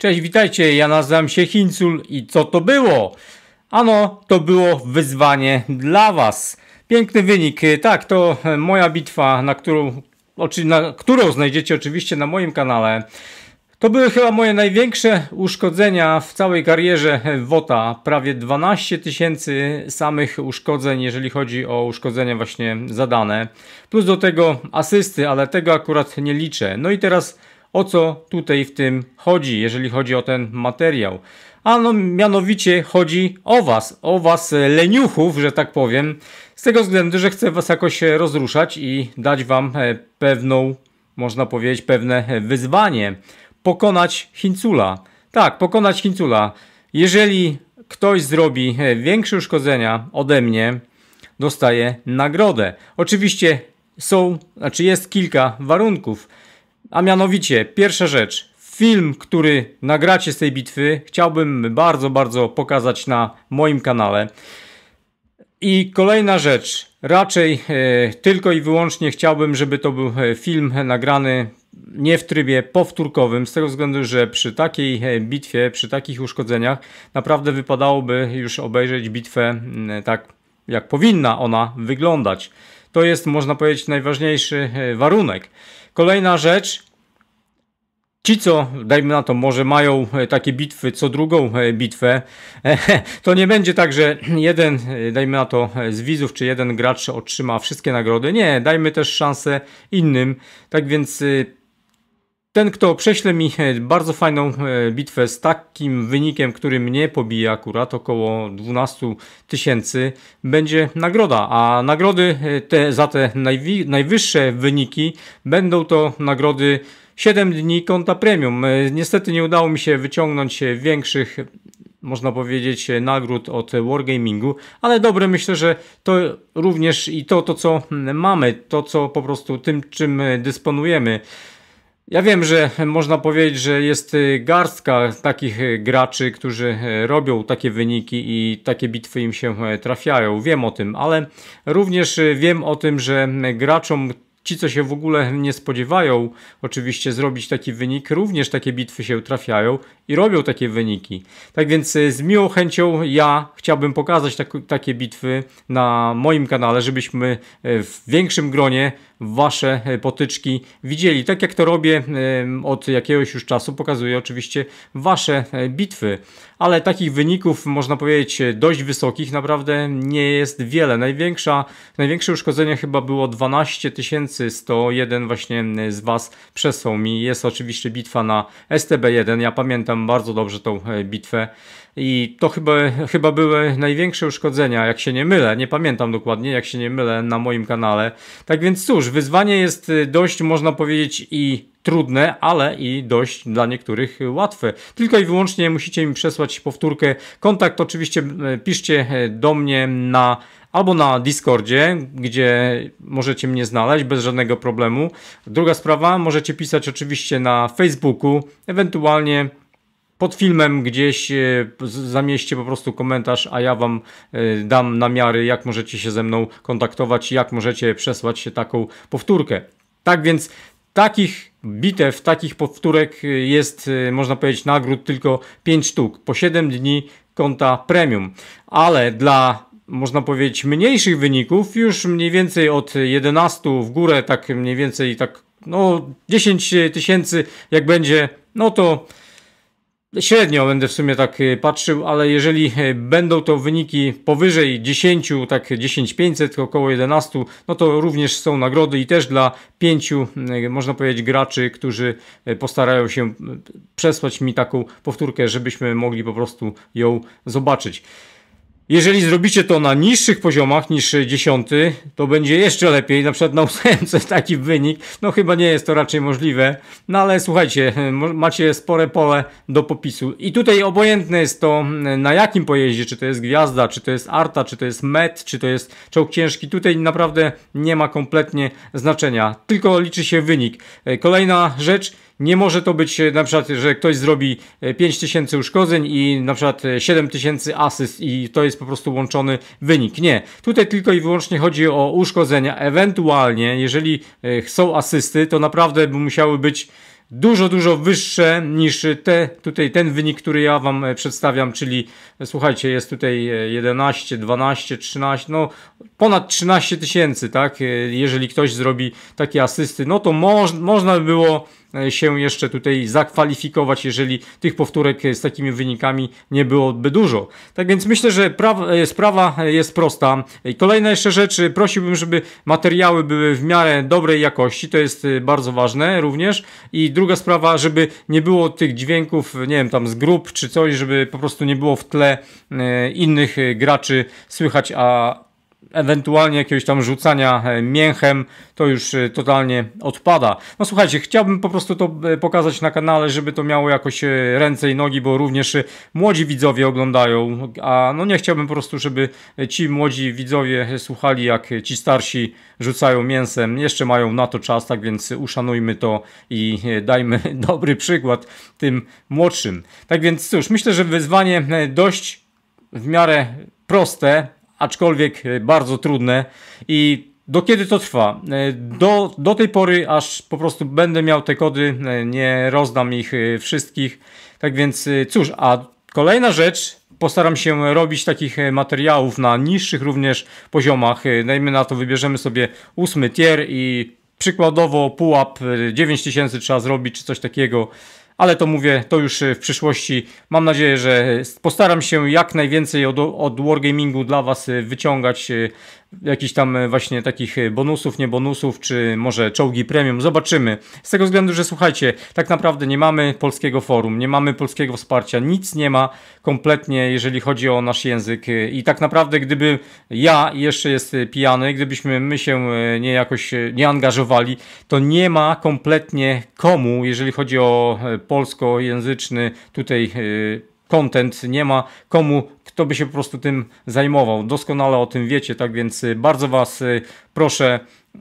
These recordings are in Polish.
Cześć, witajcie, ja nazywam się Hincul i co to było? Ano, to było wyzwanie dla Was. Piękny wynik, tak, to moja bitwa, na którą, na którą znajdziecie oczywiście na moim kanale. To były chyba moje największe uszkodzenia w całej karierze WOTA. Prawie 12 tysięcy samych uszkodzeń, jeżeli chodzi o uszkodzenia właśnie zadane. Plus do tego asysty, ale tego akurat nie liczę. No i teraz o co tutaj w tym chodzi, jeżeli chodzi o ten materiał. A no, mianowicie chodzi o was, o was e, leniuchów, że tak powiem, z tego względu, że chcę was jakoś e, rozruszać i dać wam e, pewną, można powiedzieć, pewne wyzwanie. Pokonać chincula. Tak, pokonać chincula. Jeżeli ktoś zrobi większe uszkodzenia ode mnie, dostaje nagrodę. Oczywiście są, znaczy jest kilka warunków. A mianowicie, pierwsza rzecz, film, który nagracie z tej bitwy, chciałbym bardzo, bardzo pokazać na moim kanale. I kolejna rzecz, raczej e, tylko i wyłącznie chciałbym, żeby to był e, film nagrany nie w trybie powtórkowym, z tego względu, że przy takiej e, bitwie, przy takich uszkodzeniach, naprawdę wypadałoby już obejrzeć bitwę mm, tak, jak powinna ona wyglądać. To jest, można powiedzieć, najważniejszy e, warunek. Kolejna rzecz. Ci, co, dajmy na to, może mają e, takie bitwy co drugą e, bitwę, e, to nie będzie tak, że jeden, dajmy na to, z widzów czy jeden gracz otrzyma wszystkie nagrody. Nie, dajmy też szansę innym. Tak więc ten, kto prześle mi e, bardzo fajną e, bitwę z takim wynikiem, który mnie pobije akurat, około 12 tysięcy, będzie nagroda. A nagrody e, te, za te najwyższe wyniki będą to nagrody 7 dni konta premium. Niestety nie udało mi się wyciągnąć większych można powiedzieć, nagród od Wargamingu, ale dobre myślę, że to również i to, to co mamy, to co po prostu tym, czym dysponujemy. Ja wiem, że można powiedzieć, że jest y, garstka takich y, graczy, którzy y, robią takie wyniki i takie bitwy im się e, trafiają. Wiem o tym, ale również wiem o tym, że graczom, ci, co się w ogóle nie spodziewają, oczywiście zrobić taki wynik, również takie bitwy się trafiają i robią takie wyniki. Tak więc z miłą chęcią ja chciałbym pokazać tak, takie bitwy na moim kanale, żebyśmy e, w większym gronie Wasze e, potyczki widzieli. Tak jak to robię e, od jakiegoś już czasu, pokazuję oczywiście Wasze e, bitwy, ale takich wyników można powiedzieć dość wysokich naprawdę nie jest wiele. Największa, największe uszkodzenie chyba było 12 101 właśnie z Was przesłał mi. Jest oczywiście bitwa na STB1. Ja pamiętam bardzo dobrze tą bitwę. I to chyba, chyba były największe uszkodzenia, jak się nie mylę, nie pamiętam dokładnie, jak się nie mylę, na moim kanale. Tak więc cóż, wyzwanie jest y, dość, można powiedzieć, i trudne, ale i dość dla niektórych łatwe. Tylko i wyłącznie musicie mi przesłać powtórkę. Kontakt oczywiście piszcie e, do mnie na albo na Discordzie, gdzie możecie mnie znaleźć bez żadnego problemu. Druga sprawa, możecie pisać oczywiście na Facebooku, ewentualnie pod filmem gdzieś e, zamieście po prostu komentarz, a ja Wam e, dam namiary, jak możecie się ze mną kontaktować, jak możecie przesłać się taką powtórkę. Tak więc takich bitew, takich powtórek e, jest, można powiedzieć, nagród tylko 5 sztuk po 7 dni konta premium. Ale dla można powiedzieć mniejszych wyników, już mniej więcej od 11 w górę, tak mniej więcej tak no 10 tysięcy jak będzie, no to Średnio będę w sumie tak y, patrzył, ale jeżeli y, będą to wyniki powyżej 10, tak 10500, około 11, no to również są nagrody i też dla pięciu, y, można powiedzieć, graczy, którzy postarają się przesłać mi taką powtórkę, żebyśmy mogli po prostu ją zobaczyć. Jeżeli zrobicie to na niższych poziomach niż 10, to będzie jeszcze lepiej, na przykład na 8 taki wynik. No chyba nie jest to raczej możliwe, no ale słuchajcie, macie spore pole do popisu. I tutaj obojętne jest to mm, na jakim pojeździe, czy to jest Gwiazda, czy to jest Arta, czy to jest Met, czy to jest czołg ciężki. Tutaj naprawdę nie ma kompletnie znaczenia, tylko liczy się wynik. E, kolejna rzecz, nie może to być e, na przykład, że ktoś zrobi 5000 e, uszkodzeń i na przykład 7000 e, asyst i to jest po prostu łączony wynik. Nie. Tutaj tylko i wyłącznie chodzi o uszkodzenia. Ewentualnie, jeżeli są asysty, to naprawdę by musiały być dużo, dużo wyższe niż te, tutaj ten wynik, który ja Wam przedstawiam, czyli słuchajcie, jest tutaj 11, 12, 13, no ponad 13 tysięcy, tak? Jeżeli ktoś zrobi takie asysty, no to moż, można by było E, się jeszcze tutaj zakwalifikować, jeżeli tych powtórek e, z takimi wynikami nie byłoby dużo. Tak więc myślę, że e, sprawa jest prosta. Kolejna jeszcze rzecz, prosiłbym, żeby materiały były w miarę dobrej jakości, to jest bardzo ważne również. I druga sprawa, żeby nie było tych dźwięków, nie wiem, tam z grup czy coś, żeby po prostu nie było w tle innych graczy słychać, a ewentualnie jakiegoś tam rzucania e, mięchem, to już e, totalnie odpada. No słuchajcie, chciałbym po prostu to e, pokazać na kanale, żeby to miało jakoś ręce i nogi, bo również młodzi widzowie oglądają, a no nie chciałbym po prostu, żeby ci młodzi widzowie słuchali, jak ci starsi rzucają mięsem. Jeszcze mają na to czas, tak więc uszanujmy to i dajmy dobry przykład tym młodszym. Tak więc cóż, myślę, że wyzwanie dość w miarę proste, aczkolwiek e, bardzo trudne i do kiedy to trwa? E, do, do tej pory, aż po prostu będę miał te kody, e, nie rozdam ich wszystkich. Tak więc cóż, a kolejna rzecz, postaram się robić takich materiałów na niższych również poziomach. Dajmy na to, wybierzemy sobie ósmy tier i przykładowo pułap 9000 trzeba zrobić, czy coś takiego ale to mówię, to już e, w przyszłości. Mam nadzieję, że e, postaram się jak najwięcej od, od Wargamingu dla Was e, wyciągać jakichś tam e, właśnie takich e, bonusów, nie bonusów, czy może czołgi premium. Zobaczymy. Z tego względu, że słuchajcie, tak naprawdę nie mamy polskiego forum, nie mamy polskiego wsparcia, nic nie ma kompletnie, jeżeli chodzi o nasz język. E, I tak naprawdę, gdyby ja jeszcze jest pijany, gdybyśmy my się nie jakoś nie angażowali, to nie ma kompletnie komu, jeżeli chodzi o polskojęzyczny tutaj content, nie ma komu kto by się po prostu tym zajmował. Doskonale o tym wiecie, tak więc y, bardzo Was y, proszę, y,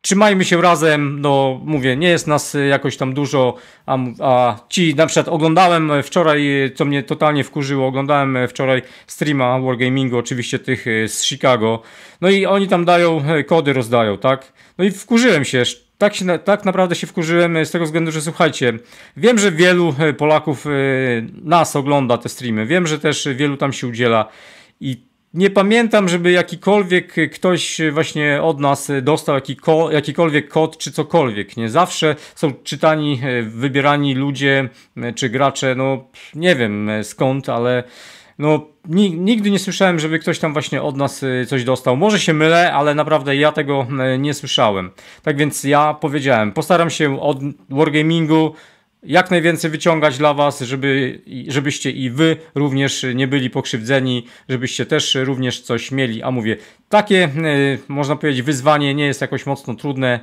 trzymajmy się razem, no mówię, nie jest nas jakoś tam dużo, a, a, ci na przykład oglądałem wczoraj, co mnie totalnie wkurzyło, oglądałem wczoraj streama Wargamingu, oczywiście tych z Chicago, no i oni tam dają, kody rozdają, tak? No i wkurzyłem się, tak, się, tak naprawdę się wkurzyłem e, z tego względu, że słuchajcie, wiem, że wielu e, Polaków e, nas ogląda te streamy, wiem, że też wielu tam się udziela i nie pamiętam, żeby jakikolwiek ktoś właśnie od nas dostał jakikolwiek kod czy cokolwiek. Nie zawsze są czytani, wybierani ludzie czy gracze, no nie wiem skąd, ale no nigdy nie słyszałem, żeby ktoś tam właśnie od nas y, coś dostał. Może się mylę, ale naprawdę ja tego y, nie słyszałem. Tak więc ja powiedziałem, postaram się od Wargamingu jak najwięcej wyciągać dla Was, żeby, żebyście i Wy również nie byli pokrzywdzeni, żebyście też również coś mieli. A mówię, takie, y, można powiedzieć, wyzwanie nie jest jakoś mocno trudne.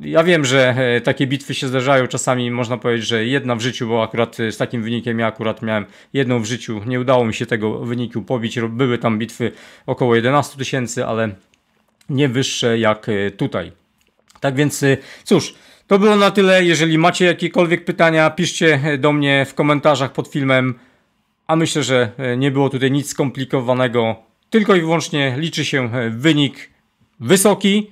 Ja wiem, że e, takie bitwy się zdarzają. Czasami można powiedzieć, że jedna w życiu, bo akurat e, z takim wynikiem ja akurat miałem jedną w życiu. Nie udało mi się tego wyniku pobić. Były tam bitwy około 11 tysięcy, ale nie wyższe jak e, tutaj. Tak więc cóż, to było na tyle. Jeżeli macie jakiekolwiek pytania, piszcie do mnie w komentarzach pod filmem. A myślę, że nie było tutaj nic skomplikowanego. Tylko i wyłącznie liczy się wynik wysoki,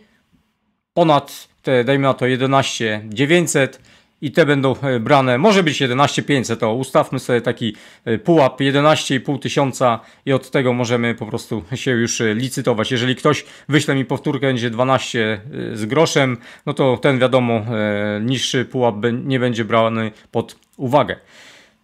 ponad te dajmy na to 11 900 i te będą e, brane, może być 11500, to ustawmy sobie taki e, pułap 11,5 tysiąca i od tego możemy po prostu się już e, licytować. Jeżeli ktoś wyśle mi powtórkę, będzie 12 z groszem, no to ten wiadomo, niższy pułap nie będzie brany pod uwagę.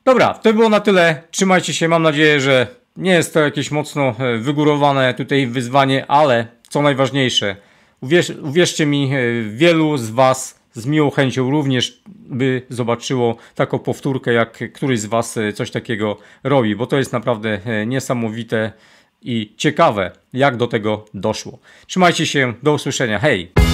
Dobra, to było na tyle. Trzymajcie się, mam nadzieję, że nie jest to jakieś mocno wygórowane tutaj wyzwanie, ale co najważniejsze – Uwierz, uwierzcie mi, e, wielu z Was z miłą chęcią również by zobaczyło taką powtórkę, jak któryś z Was e, coś takiego robi, bo to jest naprawdę e, niesamowite i ciekawe, jak do tego doszło. Trzymajcie się, do usłyszenia, hej!